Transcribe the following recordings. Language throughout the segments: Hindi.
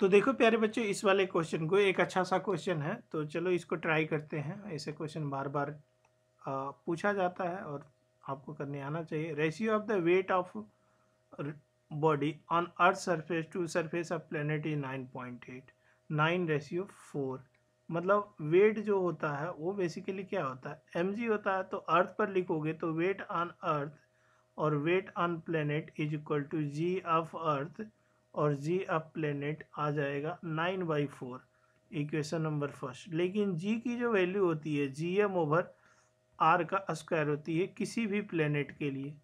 तो देखो प्यारे बच्चों इस वाले क्वेश्चन को एक अच्छा सा क्वेश्चन है तो चलो इसको ट्राई करते हैं ऐसे क्वेश्चन बार बार आ, पूछा जाता है और आपको करने आना चाहिए ratio of the weight of body on earth surface to surface of planet is nine point eight nine ratio four मतलब वेट जो होता है वो बेसिकली क्या होता है एम होता है तो अर्थ पर लिखोगे तो वेट ऑन अर्थ और weight on planet is equal to G of अर्थ और जी अब प्लेनेट आ जाएगा nine by four equation number first लेकिन जी की जो वैल्यू होती है जी एम ओवर आर का स्क्वायर होती है किसी भी प्लेनेट के लिए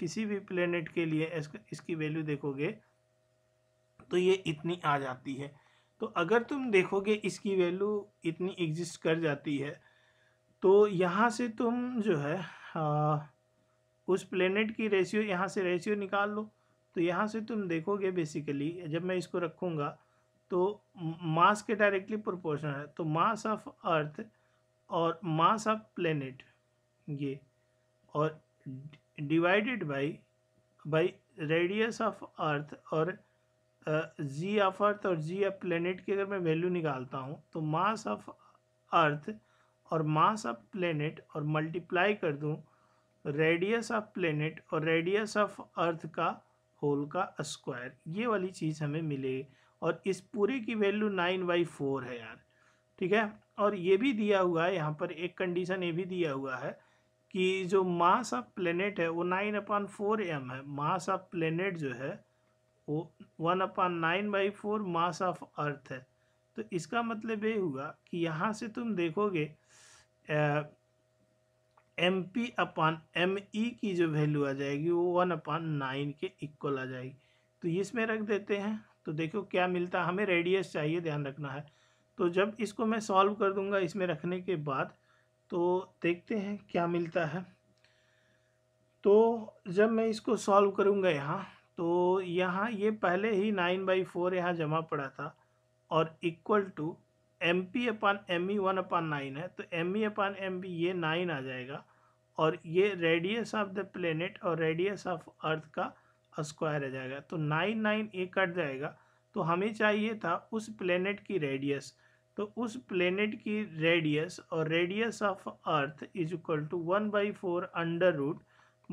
किसी भी प्लेनेट के लिए इसकी वैल्यू देखोगे तो ये इतनी आ जाती है तो अगर तुम देखोगे इसकी वैल्यू इतनी एग्जिस्ट कर जाती है तो यहाँ से तुम जो है आ, उस प्लेनेट की रेशियो यहाँ से रेशियो निकाल लो तो यहाँ से तुम देखोगे बेसिकली जब मैं इसको रखूँगा तो मास के डायरेक्टली प्रोपोर्शनल है तो मास ऑफ अर्थ और मास ऑफ प्लेनेट ये और divided by by radius of अर्थ और जी ऑफ अर्थ और जी ऑफ प्लेनेट की अगर मैं वैल्यू निकालता हूँ तो मास ऑफ अर्थ और मास ऑफ प्लेनेट और मल्टीप्लाई कर दूँ रेडियस ऑफ प्लेनेट और रेडियस ऑफ अर्थ का होल का स्क्वायर ये वाली चीज़ हमें मिले और इस पूरे की वैल्यू नाइन बाई फोर है यार ठीक है और ये भी दिया हुआ है यहाँ पर एक कंडीशन ये भी दिया हुआ है कि जो मास ऑफ प्लेनेट है वो नाइन अपान फोर एम है मास ऑफ प्लेनेट जो है वो one upon nine by four mass of Earth है तो इसका मतलब ये हुआ कि यहाँ से तुम देखोगे M P upon M E की जो वैल्यू आ जाएगी वो वन अपान नाइन के इक्वल आ जाएगी तो इसमें रख देते हैं तो देखो क्या मिलता है हमें रेडियस चाहिए ध्यान रखना है तो जब इसको मैं सॉल्व कर दूंगा इसमें रखने के बाद तो देखते हैं क्या मिलता है तो जब मैं इसको सॉल्व करूंगा यहाँ तो यहाँ ये पहले ही नाइन बाई फोर यहाँ जमा पड़ा था और equal to M P upon M E one upon nine है तो M E upon M B ये नाइन आ जाएगा और ये रेडियस ऑफ द प्लेनेट और रेडियस ऑफ अर्थ का स्क्वायर आ जाएगा तो नाइन नाइन ए कट जाएगा तो हमें चाहिए था उस प्लेनेट की रेडियस तो उस प्लेनेट की रेडियस और radius of Earth is equal to one by four under root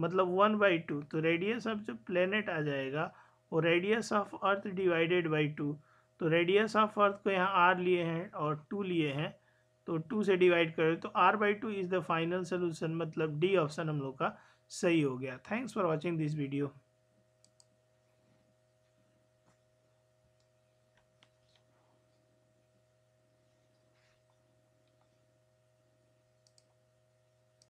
मतलब वन बाई टू तो रेडियस ऑफ जो प्लेनेट आ जाएगा और radius of Earth divided by two तो रेडियस ऑफ अर्थ को यहाँ आर लिए हैं और टू लिए हैं तो टू से डिवाइड करें तो R by two is the final solution मतलब डी ऑप्शन हम लोग का सही हो गया thanks for watching this video